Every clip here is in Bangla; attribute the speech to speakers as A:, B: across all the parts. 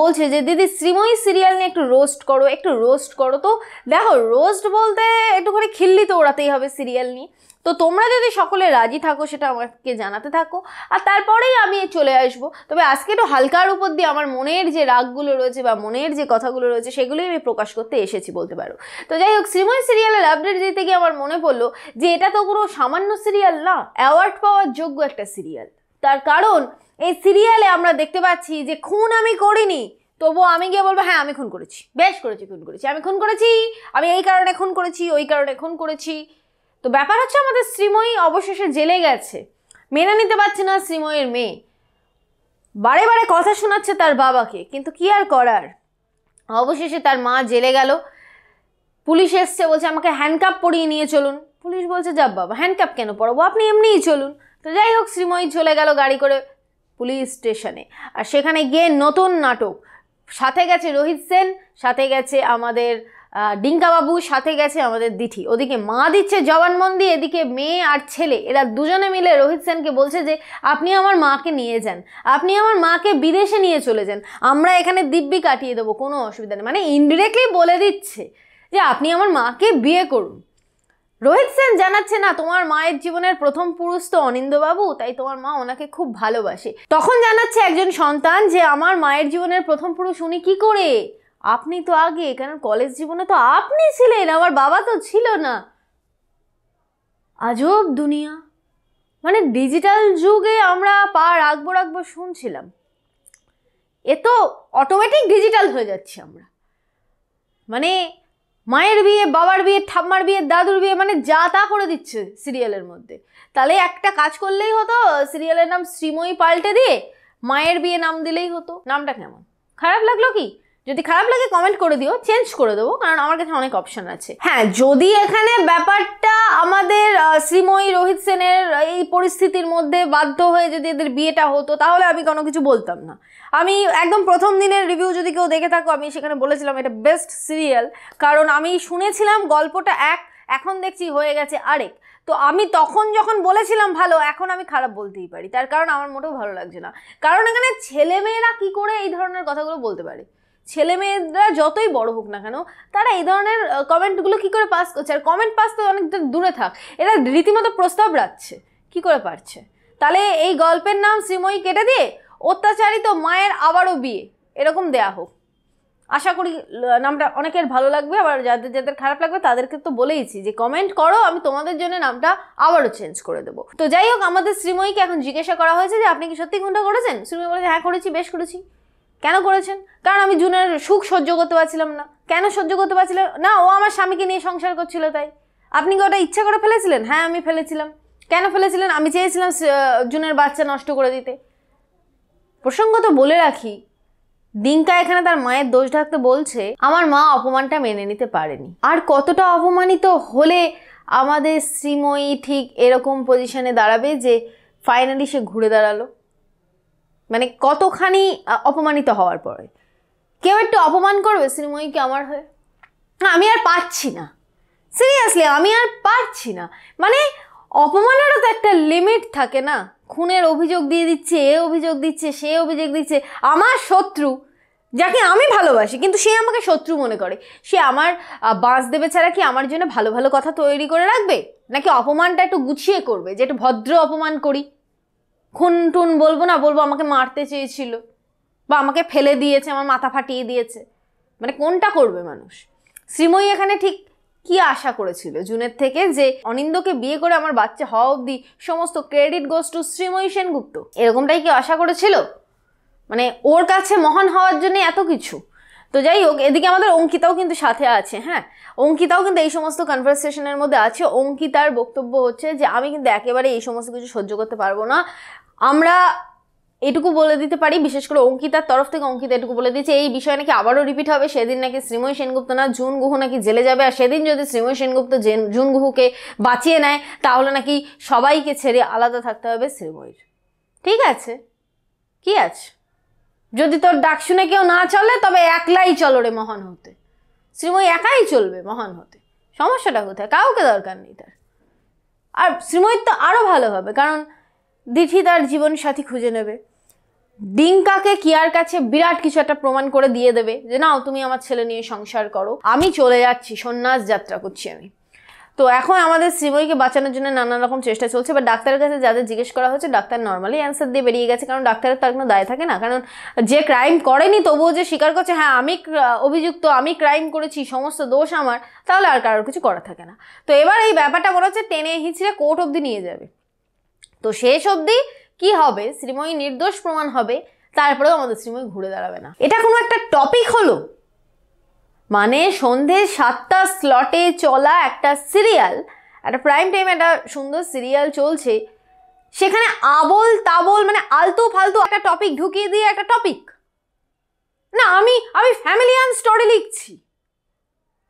A: বলছে যে দিদি শ্রীময়ী সিরিয়াল নিয়ে একটু রোস্ট করো একটু রোস্ট করো তো দেখো রোস্ট বলতে একটুখানি খিল্লি তো ওড়াতেই হবে সিরিয়াল নিয়ে তো তোমরা যদি সকলে রাজি থাকো সেটা আমাকে জানাতে থাকো আর তারপরেই আমি চলে আসবো তবে আজকে একটু হালকার উপর দিয়ে আমার মনের যে রাগগুলো রয়েছে বা মনের যে কথাগুলো রয়েছে সেগুলোই আমি প্রকাশ করতে এসেছি বলতে পারো তো যাই হোক শ্রীময় সিরিয়ালের আপডেট দিতে গিয়ে আমার মনে পড়লো যে এটা তো কোনো সামান্য সিরিয়াল না অ্যাওয়ার্ড পাওয়ার যোগ্য একটা সিরিয়াল তার কারণ এই সিরিয়ালে আমরা দেখতে পাচ্ছি যে খুন আমি করিনি তবুও আমি গিয়ে বলবো হ্যাঁ আমি খুন করেছি বেশ করেছি খুন করেছি আমি খুন করেছি আমি এই কারণে খুন করেছি ওই কারণে খুন করেছি তো ব্যাপার হচ্ছে আমাদের শ্রীময়ী অবশেষে জেলে গেছে মেনে নিতে পারছে না শ্রীময়ের মেয়ে বারে বারে কথা শোনাচ্ছে তার বাবাকে কিন্তু কি আর করার অবশেষে তার মা জেলে গেল পুলিশ এসছে বলছে আমাকে হ্যান্ডকাপ পরিয়ে নিয়ে চলুন পুলিশ বলছে যাব বাবা হ্যান্ডকাপ কেন পড়াবো আপনি এমনিই চলুন তো যাই হোক শ্রীময়ী চলে গেল গাড়ি করে পুলিশ স্টেশনে আর সেখানে গিয়ে নতুন নাটক সাথে গেছে রোহিত সেন সাথে গেছে আমাদের ডিঙ্কাবাবু সাথে গেছে আমাদের দিঠি ওদিকে মা দিচ্ছে জবানবন্দি এদিকে মেয়ে আর ছেলে এরা দুজনে মিলে রোহিত সেনকে বলছে যে আপনি আমার মাকে নিয়ে যান আপনি আমার মাকে বিদেশে নিয়ে চলে যান আমরা এখানে দিব্যি কাটিয়ে দেবো কোনো অসুবিধা নেই মানে ইনডিরেক্টলি বলে দিচ্ছে যে আপনি আমার মাকে বিয়ে করুন রোহিত সেন জানাচ্ছে না তোমার মায়ের জীবনের প্রথম পুরুষ তো অনিন্দবাবু তাই তোমার মা ওনাকে খুব ভালোবাসে তখন জানাচ্ছে একজন সন্তান যে আমার মায়ের জীবনের প্রথম পুরুষ উনি কি করে আপনি তো আগে কারণ কলেজ জীবনে তো আপনি ছিলেন আমার বাবা তো ছিল না আজব দুনিয়া মানে ডিজিটাল যুগে আমরা পা রাখবো রাখবো শুনছিলাম এ তো অটোমেটিক ডিজিটাল হয়ে যাচ্ছি আমরা মানে মায়ের বিয়ে বাবার বিয়ে ঠাম্মার বিয়ে দাদুর বিয়ে মানে যা তা করে দিচ্ছে সিরিয়ালের মধ্যে তাহলে একটা কাজ করলেই হতো সিরিয়ালের নাম শ্রীময়ী পাল্টে দিয়ে মায়ের বিয়ে নাম দিলেই হতো নামটা কেমন খারাপ লাগলো কি যদি খারাপ লাগে কমেন্ট করে দিও চেঞ্জ করে দেবো কারণ আমার কাছে অনেক অপশন আছে হ্যাঁ যদি এখানে ব্যাপারটা আমাদের শ্রীময়ী রোহিত সেনের এই পরিস্থিতির মধ্যে বাধ্য হয়ে যদি এদের বিয়েটা হতো তাহলে আমি কোনো কিছু বলতাম না আমি একদম প্রথম দিনের রিভিউ যদি কেউ দেখে থাকো আমি সেখানে বলেছিলাম এটা বেস্ট সিরিয়াল কারণ আমি শুনেছিলাম গল্পটা এক এখন দেখছি হয়ে গেছে আরেক তো আমি তখন যখন বলেছিলাম ভালো এখন আমি খারাপ বলতেই পারি তার কারণ আমার মোটেও ভালো লাগছে না কারণ এখানে ছেলেমেয়েরা কি করে এই ধরনের কথাগুলো বলতে পারে ছেলে মেয়েরা যতই বড় হোক না কেন তারা এই ধরনের কমেন্টগুলো কী করে পাস করছে আর কমেন্ট পাস তো অনেকটা দূরে থাক এরা রীতিমতো প্রস্তাব রাখছে কী করে পারছে তাহলে এই গল্পের নাম শ্রীময়ী কেটে দিয়ে অত্যাচারিত মায়ের আবারও বিয়ে এরকম দেয়া হোক আশা করি নামটা অনেকের ভালো লাগবে আবার যাদের যাদের খারাপ লাগবে তাদেরকে তো বলেইছি যে কমেন্ট করো আমি তোমাদের জন্য নামটা আবারও চেঞ্জ করে দেবো তো যাই হোক আমাদের শ্রীময়ীকে এখন জিজ্ঞাসা করা হয়েছে যে আপনি কি সত্যি খুনটা করেছেন শ্রীময়ী বলেছে হ্যাঁ করেছি বেশ করেছি কেন করেছেন কারণ আমি জুনের সুখ সহ্য করতে পারছিলাম না কেন সহ্য করতে পারছিলাম না ও আমার স্বামীকে নিয়ে সংসার করছিল তাই আপনি কি ওটা ইচ্ছা করে ফেলেছিলেন হ্যাঁ আমি ফেলেছিলাম কেন ফেলেছিলেন আমি চেয়েছিলাম জুনের বাচ্চা নষ্ট করে দিতে প্রসঙ্গত বলে রাখি দিনকা এখানে তার মায়ের দোষ ঢাকতে বলছে আমার মা অপমানটা মেনে নিতে পারেনি আর কতটা অপমানিত হলে আমাদের শ্রীময়ী ঠিক এরকম পজিশনে দাঁড়াবে যে ফাইনালি সে ঘুরে দাঁড়ালো মানে কতখানি অপমানিত হওয়ার পরে কেউ একটু অপমান করবে কি আমার হয়ে আমি আর পাচ্ছি না সিরিয়াসলি আমি আর পারছি না মানে অপমানেরও তো একটা লিমিট থাকে না খুনের অভিযোগ দিয়ে দিচ্ছে এ অভিযোগ দিচ্ছে সে অভিযোগ দিচ্ছে আমার শত্রু যাকে আমি ভালোবাসি কিন্তু সে আমাকে শত্রু মনে করে সে আমার বাঁশ দেবে ছাড়া কি আমার জন্য ভালো ভালো কথা তৈরি করে রাখবে নাকি অপমানটা একটু গুছিয়ে করবে যে একটু ভদ্র অপমান করি খুন টুন বলবো না বলবো আমাকে মারতে চেয়েছিল বা আমাকে ফেলে দিয়েছে আমার মাথা ফাটিয়ে দিয়েছে মানে কোনটা করবে মানুষ শ্রীময়ী এখানে ঠিক কি আশা করেছিল জুনের থেকে যে অনিন্দকে বিয়ে করে আমার বাচ্চা হওয়া অবধি সমস্ত credit goes to Sreemoyee Sengupta এরকমটাই কি আশা করেছিল মানে ওর কাছে মহান হওয়ার জন্য এত কিছু তো যাই হোক এদিকে আমাদের অঙ্কিতাও কিন্তু সাথে আছে হ্যাঁ অঙ্কিতাও কিন্তু এই সমস্ত কনভারসেশনের মধ্যে আছে অঙ্কিতার বক্তব্য হচ্ছে যে আমি কিন্তু একেবারে এই সমস্ত কিছু সহ্য করতে পারবো না আমরা এটুকু বলে দিতে পারি বিশেষ করে অঙ্কিতার তরফ থেকে অঙ্কিতা এটুকু বলে দিচ্ছে এই বিষয় নাকি আবারও রিপিট হবে সেদিন নাকি শ্রীময় সেনগুপ্ত না জুন গুহ নাকি জেলে যাবে আর সেদিন যদি শ্রীময় সেনগুপ্ত জুন গুহকে বাঁচিয়ে নেয় তাহলে নাকি সবাইকে ছেড়ে আলাদা থাকতে হবে শ্রীময়ীর ঠিক আছে কি আছে যদি তোর ডাক শুনে কেউ না চলে তবে একলাই চলো রে মহান হতে শ্রীময়ী একাই চলবে মহান হতে সমস্যাটা কোথায় কাউকে দরকার নেই তার আর শ্রীময়ীর তো আরও ভালো হবে কারণ দিঠি তার জীবন সাথী খুঁজে নেবে ডিঙ্কাকে কিয়ার কাছে বিরাট কিছু একটা প্রমাণ করে দিয়ে দেবে যে নাও তুমি আমার ছেলে নিয়ে সংসার করো আমি চলে যাচ্ছি সন্ন্যাস যাত্রা করছি আমি তো এখন আমাদের শ্রীময়ীকে বাঁচানোর জন্য নানা রকম চেষ্টা চলছে বা ডাক্তারের কাছে যাদের জিজ্ঞেস করা হচ্ছে ডাক্তার নর্মালি অ্যান্সার দিয়ে বেরিয়ে গেছে কারণ ডাক্তারের তার কোনো দায় থাকে না কারণ যে ক্রাইম করেনি তবুও যে স্বীকার করছে হ্যাঁ আমি অভিযুক্ত আমি ক্রাইম করেছি সমস্ত দোষ আমার তাহলে আর কারোর কিছু করা থাকে না তো এবার এই ব্যাপারটা মনে হচ্ছে টেনে হিঁচড়ে কোর্ট অবধি নিয়ে যাবে তো শেষ অবধি কি হবে শ্রীময়ী নির্দোষ প্রমাণ হবে তারপরেও আমাদের শ্রীময়ী ঘুরে দাঁড়াবে না এটা কোনো একটা টপিক হলো মানে সন্ধে সাতটা স্লটে চলা একটা সিরিয়াল একটা প্রাইম টাইম একটা সুন্দর সিরিয়াল চলছে সেখানে আবল তাবল মানে আলতু ফালতু একটা টপিক ঢুকিয়ে দিয়ে একটা টপিক না আমি আমি ফ্যামিলিয়ান স্টোরি লিখছি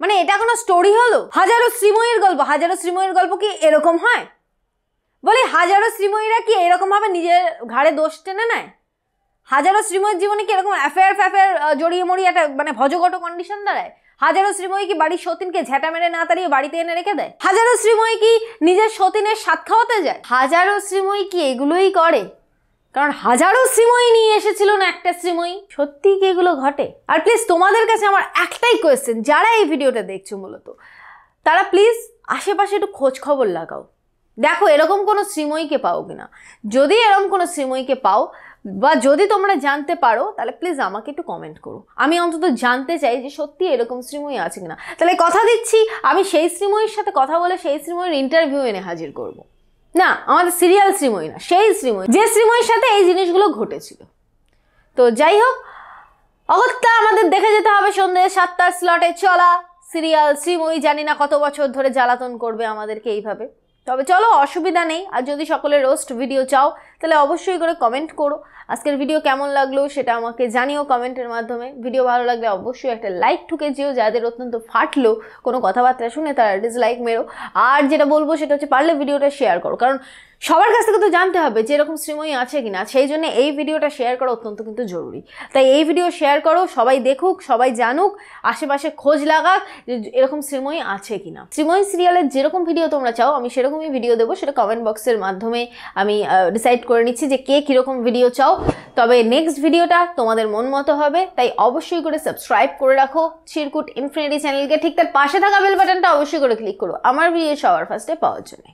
A: মানে এটা কোনো স্টোরি হলো হাজারো শ্রীময়ীর গল্প হাজারো শ্রীময়ীর গল্প কি এরকম হয় বলি হাজারো শ্রীময়ীরা কি এরকমভাবে নিজের ঘাড়ে দোষ টেনে নেয় হাজারো শ্রীময়ীর জীবনে কি এরকম অ্যাফেয়ার ফ্যাফেয়ার জড়িয়ে মরিয়ে একটা মানে ভজগট কন্ডিশন দাঁড়ায় হাজারো শ্রীময়ী কি বাড়ির সতীনকে ঝেঁটা মেরে না তাড়িয়ে বাড়িতে এনে রেখে দেয় হাজারো শ্রীময়ী কি নিজের সতীনের স্বাদ খাওয়াতে যায় হাজারো শ্রীময়ী কি এগুলোই করে কারণ হাজারো শ্রীময়ী নিয়ে এসেছিল না একটা শ্রীময়ী সত্যিই কি এগুলো ঘটে আর প্লিজ তোমাদের কাছে আমার একটাই কোয়েশ্চেন যারা এই ভিডিওটা দেখছো মূলত তারা প্লিজ আশেপাশে একটু খোঁজ খবর লাগাও দেখো এরকম কোনো শ্রীময়ীকে পাও কিনা যদি এরকম কোনো শ্রীময়ীকে পাও বা যদি তোমরা জানতে পারো তাহলে প্লিজ আমাকে একটু কমেন্ট করো আমি অন্তত জানতে চাই যে সত্যি এরকম শ্রীময়ী আছে কিনা তাহলে কথা দিচ্ছি আমি সেই শ্রীময়ীর সাথে কথা বলে সেই শ্রীময়ীর ইন্টারভিউ এনে হাজির করব। না আমাদের সিরিয়াল শ্রীময়ী না সেই শ্রীময়ী যে শ্রীময়ীর সাথে এই জিনিসগুলো ঘটেছিল তো যাই হোক অগত্যা আমাদের দেখে যেতে হবে সন্ধ্যে সাতটার স্লটে চলা সিরিয়াল শ্রীময়ী জানি না কত বছর ধরে জ্বালাতন করবে আমাদেরকে এইভাবে তবে চলো অসুবিধা নেই আর যদি সকলে রোস্ট ভিডিও চাও তাহলে অবশ্যই করে কমেন্ট করো আজকের ভিডিও কেমন লাগলো সেটা আমাকে জানিও কমেন্টের মাধ্যমে ভিডিও ভালো লাগলে অবশ্যই একটা লাইক ঠুকে যেও যাদের অত্যন্ত ফাটলো কোনো কথাবার্তা শুনে তারা ডিসলাইক মেরো আর যেটা বলবো সেটা হচ্ছে পারলে ভিডিওটা শেয়ার করো কারণ সবার কাছ থেকে তো জানতে হবে যে এরকম শ্রীময়ী আছে কিনা সেই জন্য এই ভিডিওটা শেয়ার করা অত্যন্ত কিন্তু জরুরি তাই এই ভিডিও শেয়ার করো সবাই দেখুক সবাই জানুক আশেপাশে খোঁজ লাগাক যে এরকম শ্রীময়ী আছে কিনা শ্রীময়ী সিরিয়ালের যেরকম ভিডিও তোমরা চাও আমি সেরকমই ভিডিও দেবো সেটা কমেন্ট বক্সের মাধ্যমে আমি ডিসাইড করে নিচ্ছি যে কে কীরকম ভিডিও চাও তবে নেক্সট ভিডিওটা তোমাদের মন মতো হবে তাই অবশ্যই করে সাবস্ক্রাইব করে রাখো চিরকুট ইনফিনিটি চ্যানেলকে ঠিক তার পাশে থাকা বেল বাটনটা অবশ্যই করে ক্লিক করো আমার ভিডিও সবার ফার্স্টে পাওয়ার জন্য